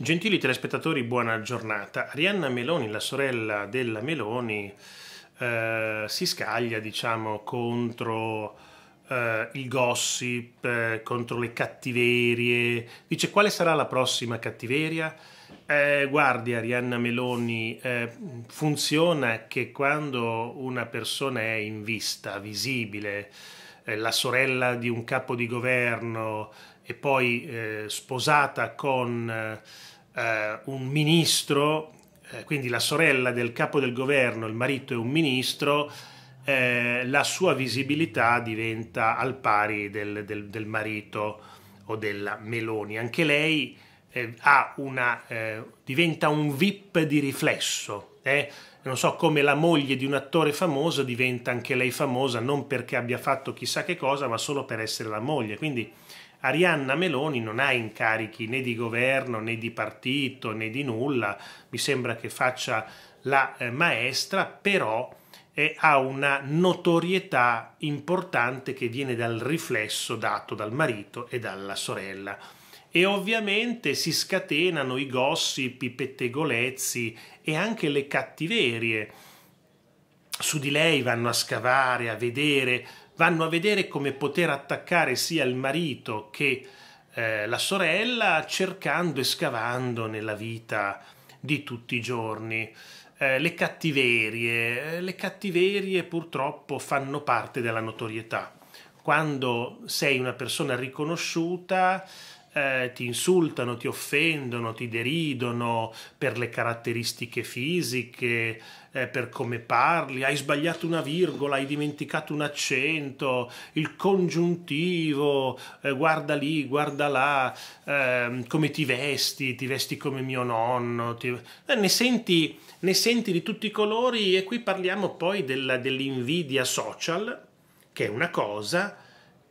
Gentili telespettatori, buona giornata. Arianna Meloni, la sorella della Meloni, eh, si scaglia, diciamo, contro eh, il gossip, eh, contro le cattiverie. Dice quale sarà la prossima cattiveria? Eh, guardi, Arianna Meloni, eh, funziona che quando una persona è in vista, visibile, eh, la sorella di un capo di governo e poi eh, sposata con eh, eh, un ministro, eh, quindi la sorella del capo del governo, il marito è un ministro, eh, la sua visibilità diventa al pari del, del, del marito o della Meloni. Anche lei eh, una, diventa un VIP di riflesso. Non so come la moglie di un attore famoso diventa anche lei famosa non perché abbia fatto chissà che cosa, ma solo per essere la moglie. Quindi Arianna Meloni non ha incarichi né di governo né di partito né di nulla, mi sembra che faccia la eh, maestra, però eh, ha una notorietà importante che viene dal riflesso dato dal marito e dalla sorella. E ovviamente si scatenano i gossip, i pettegolezzi e anche le cattiverie. Su di lei vanno a scavare, a vedere, vanno a vedere come poter attaccare sia il marito che eh, la sorella cercando e scavando nella vita di tutti i giorni. Eh, le cattiverie, eh, le cattiverie purtroppo fanno parte della notorietà. Quando sei una persona riconosciuta, eh, ti insultano, ti offendono, ti deridono per le caratteristiche fisiche, eh, per come parli, hai sbagliato una virgola, hai dimenticato un accento, il congiuntivo, eh, guarda lì, guarda là, ehm, come ti vesti, ti vesti come mio nonno, ti... Eh, ne, senti, ne, senti, di tutti i colori e qui parliamo poi della, dell'invidia social, che è una cosa,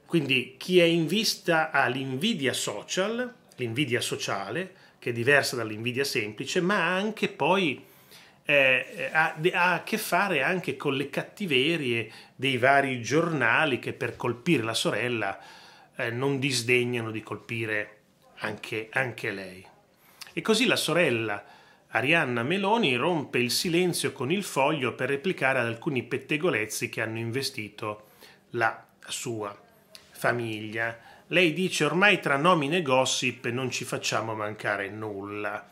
quindi chi è in vista ha l'invidia social, l'invidia sociale, che è diversa dall'invidia semplice, ma anche poi eh, eh ha, ha, a che fare anche con le cattiverie dei vari giornali che per colpire la sorella eh, non disdegnano di colpire anche, anche lei. E così la sorella Arianna Meloni rompe il silenzio con il foglio per replicare ad alcuni pettegolezzi che hanno investito la sua famiglia. Lei dice ormai tra nomine e gossip non ci facciamo mancare nulla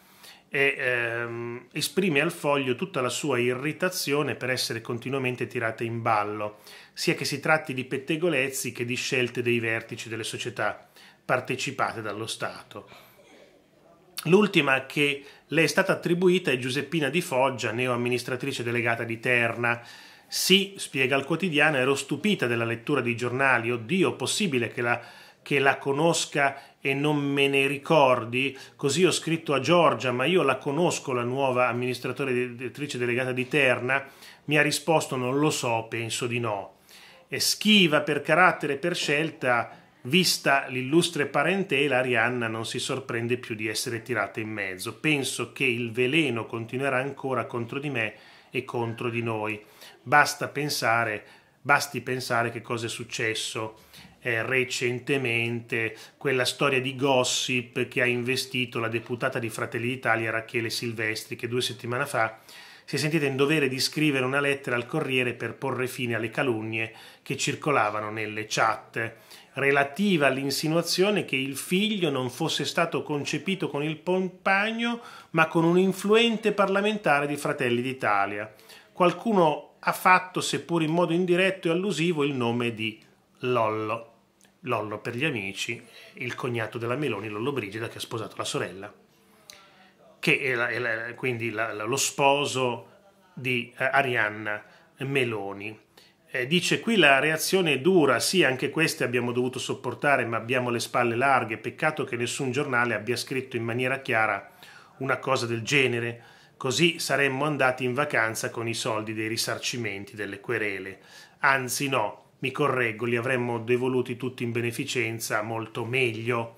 e ehm, esprime al foglio tutta la sua irritazione per essere continuamente tirata in ballo, sia che si tratti di pettegolezzi che di scelte dei vertici delle società partecipate dallo Stato. L'ultima che le è stata attribuita è Giuseppina di Foggia, neo amministratrice delegata di Terna, sì, spiega al quotidiano, ero stupita della lettura dei giornali, oddio, possibile che la, che la conosca e non me ne ricordi? Così ho scritto a Giorgia, ma io la conosco, la nuova amministratore e direttrice delegata di Terna, mi ha risposto non lo so, penso di no. E schiva per carattere e per scelta, Vista l'illustre parentela, Arianna non si sorprende più di essere tirata in mezzo. Penso che il veleno continuerà ancora contro di me e contro di noi. Basta pensare, basti pensare che cosa è successo eh, recentemente, quella storia di gossip che ha investito la deputata di Fratelli d'Italia Rachele Silvestri, che due settimane fa si è sentita in dovere di scrivere una lettera al Corriere per porre fine alle calunnie che circolavano nelle chat relativa all'insinuazione che il figlio non fosse stato concepito con il compagno, ma con un influente parlamentare di Fratelli d'Italia. Qualcuno ha fatto, seppur in modo indiretto e allusivo, il nome di Lollo. Lollo per gli amici, il cognato della Meloni, Lollo Brigida, che ha sposato la sorella, che è, la, è la, quindi la, lo sposo di eh, Arianna Meloni. Eh, dice qui la reazione è dura, sì anche queste abbiamo dovuto sopportare ma abbiamo le spalle larghe, peccato che nessun giornale abbia scritto in maniera chiara una cosa del genere, così saremmo andati in vacanza con i soldi dei risarcimenti delle querele. Anzi no, mi correggo, li avremmo devoluti tutti in beneficenza molto meglio.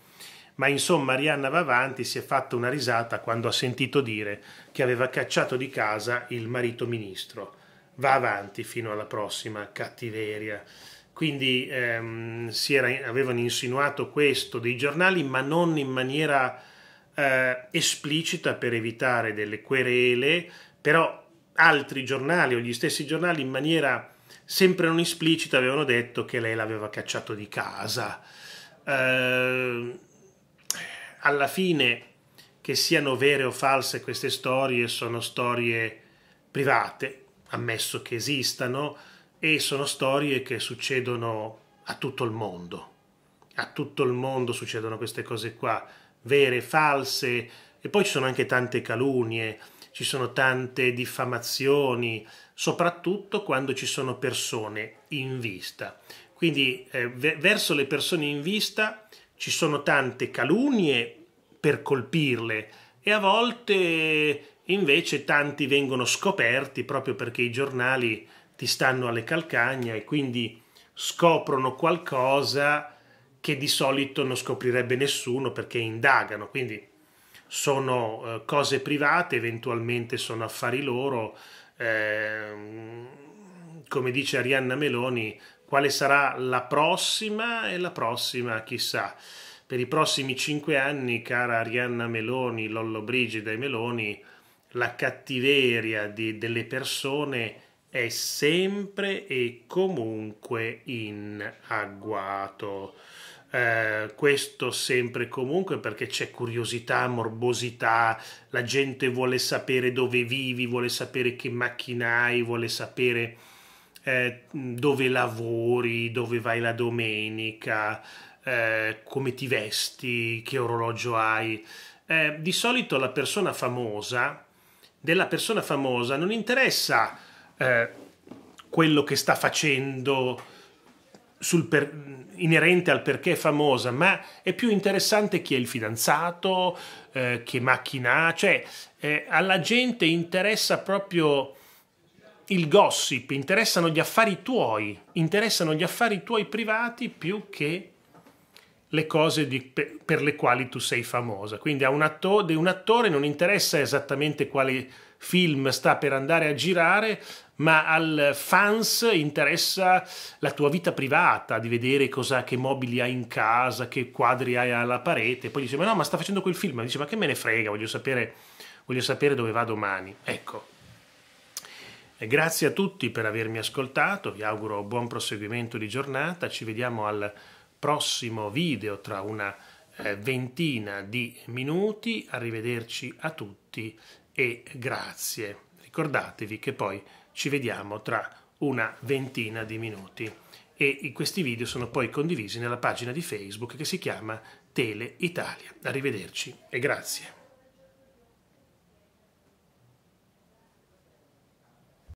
Ma insomma Arianna va avanti, si è fatta una risata quando ha sentito dire che aveva cacciato di casa il marito ministro va avanti fino alla prossima cattiveria. Quindi ehm, era, avevano insinuato questo dei giornali, ma non in maniera eh, esplicita per evitare delle querele, però altri giornali o gli stessi giornali in maniera sempre non esplicita avevano detto che lei l'aveva cacciato di casa. Eh, alla fine, che siano vere o false queste storie, sono storie private, ammesso che esistano, e sono storie che succedono a tutto il mondo. A tutto il mondo succedono queste cose qua, vere, false, e poi ci sono anche tante calunnie, ci sono tante diffamazioni, soprattutto quando ci sono persone in vista. Quindi eh, verso le persone in vista ci sono tante calunnie per colpirle e a volte invece tanti vengono scoperti proprio perché i giornali ti stanno alle calcagna e quindi scoprono qualcosa che di solito non scoprirebbe nessuno perché indagano, quindi sono eh, cose private, eventualmente sono affari loro. Eh, come dice Arianna Meloni, quale sarà la prossima e la prossima chissà. Per i prossimi cinque anni, cara Arianna Meloni, Lollo Brigida e Meloni, la cattiveria di, delle persone è sempre e comunque in agguato. Eh, questo sempre e comunque perché c'è curiosità, morbosità, la gente vuole sapere dove vivi, vuole sapere che macchinai, vuole sapere eh, dove lavori, dove vai la domenica, eh, come ti vesti, che orologio hai. Eh, di solito la persona famosa, della persona famosa non interessa eh, quello che sta facendo per, inerente al perché è famosa, ma è più interessante chi è il fidanzato, eh, che macchina ha, cioè eh, alla gente interessa proprio il gossip, interessano gli affari tuoi, interessano gli affari tuoi privati più che le cose di, per le quali tu sei famosa. Quindi a un, atto, un attore non interessa esattamente quale film sta per andare a girare, ma al fans interessa la tua vita privata, di vedere cosa, che mobili hai in casa, che quadri hai alla parete. Poi dice, ma no, ma sta facendo quel film. E dice, ma che me ne frega, voglio sapere, voglio sapere dove va domani. Ecco. E grazie a tutti per avermi ascoltato, vi auguro buon proseguimento di giornata, ci vediamo al prossimo video tra una eh, ventina di minuti. Arrivederci a tutti e grazie. Ricordatevi che poi ci vediamo tra una ventina di minuti e questi video sono poi condivisi nella pagina di Facebook che si chiama Tele Italia. Arrivederci e grazie.